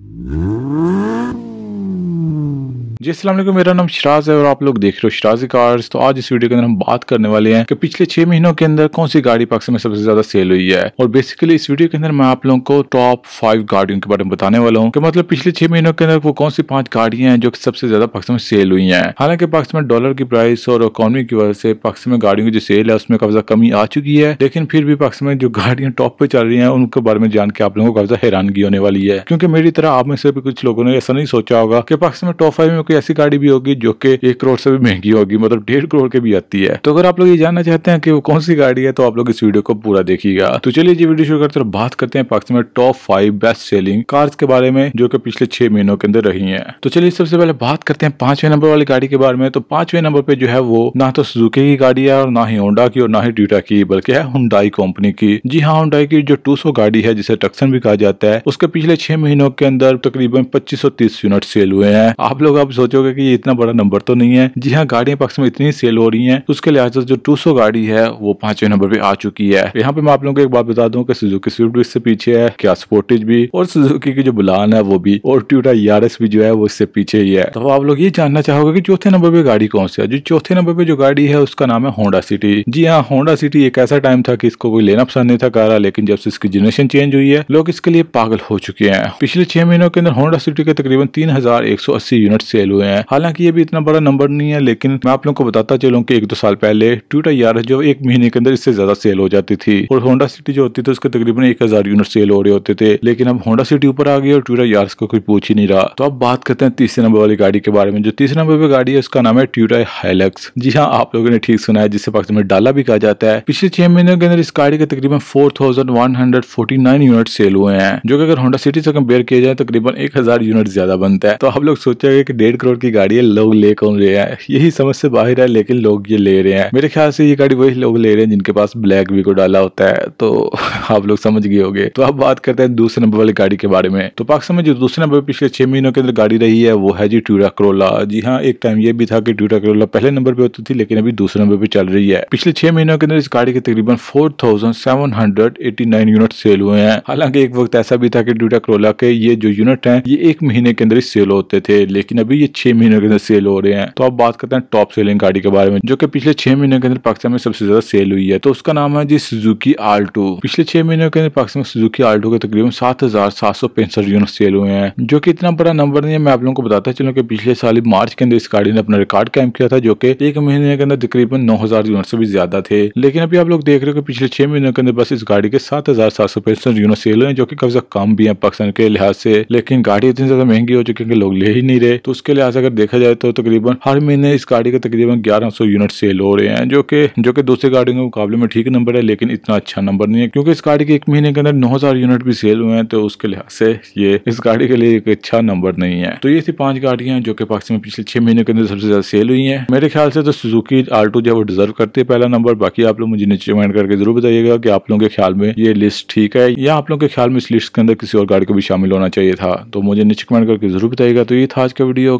Mm-hmm. जी असल मेरा नाम शराज है और आप लोग देख रहे हो शराजी कार्स तो आज इस वीडियो के अंदर हम बात करने वाले हैं कि पिछले छह महीनों के अंदर कौन सी गाड़ी पाकिस्तान में सबसे ज्यादा सेल हुई है और बेसिकली इस वीडियो के अंदर मैं आप लोगों को टॉप फाइव गाड़ियों के बारे में बताने वाला हूँ की मतलब पिछले छह महीनों के अंदर वो कौन सी पांच गाड़ियां हैं जो सबसे ज्यादा पाकिस्तान में सेल हुई है हालांकि पाकिस्तान में डॉलर की प्राइस और इकोनॉमी की वजह से पाकिस्तान में गाड़ियों की जो सेल है उसमें कब्जा कमी आ चुकी है लेकिन फिर भी पाकिस्तान में जो गाड़ियां टॉप पे चल रही है उनके बारे में जान के आप लोगों को कब्जा हैरानगी होने वाली है क्योंकि मेरी तरह आप में से भी कुछ लोगों ने ऐसा नहीं सोचा होगा कि पाकिस्तान में टॉप फाइव में आपकी ऐसी गाड़ी भी होगी जो कि एक करोड़ से भी महंगी होगी मतलब डेढ़ करोड़ के भी आती है तो अगर आप लोग ये जानना चाहते हैं कि वो कौन सी गाड़ी है तो आप लोग इस वीडियो को पूरा देखिएगा तो चलिए जी वीडियो शुरू करते हैं बात करते हैं पाकिस्तान में top five best selling cars के बारे में जो कि पिछले छह महीनों के अंदर रही है तो चलिए सबसे पहले बात करते हैं पांचवें नंबर वाली गाड़ी के बारे में तो पांचवें नंबर पे जो है वो ना तो सुजुके की गाड़ी है और ना ही होंडा की और ना ही ड्यूटा की बल्कि है हुडाई कंपनी की जी हाँ हुडाई की जो टू गाड़ी है जिसे टक्सन भी कहा जाता है उसके पिछले छह महीनों के अंदर तकरीबन पच्चीस सौ यूनिट सेल हुए हैं आप लोग अब सोचोगे कि ये इतना बड़ा नंबर तो नहीं है जी हाँ गाड़ियां पक्ष में इतनी सेल हो रही है उसके लिहाज से जो टू गाड़ी है वो पांचवें नंबर पे आ चुकी है यहाँ पे मैं आप लोगों को एक बात बता दूं कि सुजुकी स्विफ्ट इससे पीछे है क्या स्पोर्टेज भी और सुजुकी की जो बुलान है वो भी और ट्यूटा यार e भी जो है वो इससे पीछे ही है तो आप लोग ये जानना चाहोगे की चौथे नंबर पे गाड़ी कौन सी है जो चौथे नंबर पे जो गाड़ी है उसका नाम है होंडा सिटी जी हाँ होंडा सिटी एक ऐसा टाइम था की इसको कोई लेना पसंद नहीं था कारा लेकिन जब से इसकी जनरेशन चेंज हुई है लोग इसके लिए पागल हो चुके हैं पिछले छह महीनों के अंदर होंडा सिटी के तकरीबन तीन हजार एक सौ अस्सी यूनिट सेल हुए हैं हालांकि ये भी इतना बड़ा नंबर नहीं है लेकिन मैं आप लोगों को बताता चलूँ की एक दो साल पहले ट्यूटा यार जो एक महीने के अंदर इससे ज्यादा सेल हो जाती थी और होंडा सिटी जो होती थी उसके तकरीबन एक हजार यूनिट सेल हो रहे होते थे लेकिन अब होंडा सिटी ऊपर आ गई और ट्यूटा यार को कोई पूछ ही नहीं रहा तो अब बात करते हैं तीसरे नंबर वाली गाड़ी के बारे में जो तीसरे नंबर पर गाड़ी है उसका नाम है ट्यूटा हाइलक्स जी हाँ आप लोगों ने ठीक सुना है जिसे पाकिस्तान में डाला भी कहा जाता है पिछले छह महीनों के अंदर इस गाड़ी के तकरीबन फोर यूनिट सेल हुए हैं जो कि अगर होंडा सिटी से कंपेयर किया जाए तकरीबन एक यूनिट ज्यादा बनता है तो आप लोग सोचा कि डेढ़ करोड़ की गाड़ी है लोग ले कौन रहे हैं यही समझ से बाहर है लेकिन लोग ये ले रहे हैं मेरे ख्याल से ये गाड़ी वही लोग ले रहे हैं जिनके पास ब्लैक को डाला होता है तो आप लोग समझ गए होगे तो अब बात करते हैं दूसरे नंबर वाली गाड़ी के बारे में तो पाकिस्तान में जो दूसरे नंबर पिछले छह महीनों के अंदर गाड़ी रही है वो है जी ट्यूरा करोला जी हाँ एक टाइम ये भी था कि ट्यूरा करोला पहले नंबर पे होती थी लेकिन अभी दूसरे नंबर पे चल रही है पिछले छह महीनों के अंदर इस गाड़ी के तकरीबन four thousand seven hundred eighty nine unit sale हुए हैं हालांकि एक वक्त ऐसा भी था कि ट्यूटा करोला के ये जो यूनिट है ये एक महीने के अंदर ही सेल होते थे लेकिन अभी ये छह महीनों के अंदर सेल हो रहे हैं तो आप बात करते हैं टॉप सेलिंग गाड़ी के बारे में जो कि पिछले छह महीनों के अंदर पाकिस्तान में सबसे ज्यादा सेल हुई है तो उसका नाम है जी सुजुकी आल्टो पिछले छह महीनों के अंदर पाकिस्तान में सुजुकी आल्टो के तकरीबन सात हजार सात सौ पैंसठ यूनिट सेल हुए हैं जो की इतना बड़ा नंबर नहीं है मैं आप लोगों को बताता चलूँ की पिछले साल मार्च के अंदर इस गाड़ी ने अपना रिकॉर्ड कायम किया था जो कि एक महीने के अंदर तकरीबन नौ हजार यूनिट से भी ज्यादा थे लेकिन अभी आप लोग देख रहे हो कि पिछले छह महीनों के अंदर बस इस गाड़ी के सात हजार सात सौ पैंसठ यूनिट सेल हुए जो कि कब्जा कम भी है पाकिस्तान के लिहाज से लेकिन गाड़ी इतनी ज्यादा महंगी हो चुकी है कि लोग ले ही नहीं रहे तो उसके के लिहाज अगर देखा जाए तो तकरीबन हर महीने इस गाड़ी के तकरीबन 1100 यूनिट सेल हो रहे हैं जो कि जो कि दूसरी गाड़ियों के मुकाबले में ठीक नंबर है लेकिन इतना अच्छा नंबर नहीं है क्योंकि इस गाड़ी के एक महीने के अंदर नौ यूनिट भी सेल हुए हैं तो उसके लिहाज से ये इस गाड़ी के लिए एक अच्छा नंबर नहीं है तो ये थी पांच गाड़ियां जो कि पाकिस्तान में पिछले छह महीने के अंदर सबसे ज्यादा सेल हुई है मेरे ख्याल से तो सुजुकी आल्टो जो है वो डिजर्व करती है पहला नंबर बाकी आप लोग मुझे नीचे कमेंट करके जरूर बताइएगा कि आप लोगों के ख्याल में ये लिस्ट ठीक है या आप लोगों के ख्याल में इस लिस्ट के अंदर किसी और गाड़ी को भी शामिल होना चाहिए था तो मुझे नीचे कमेंट करके जरूर बताइएगा तो ये था आज का वीडियो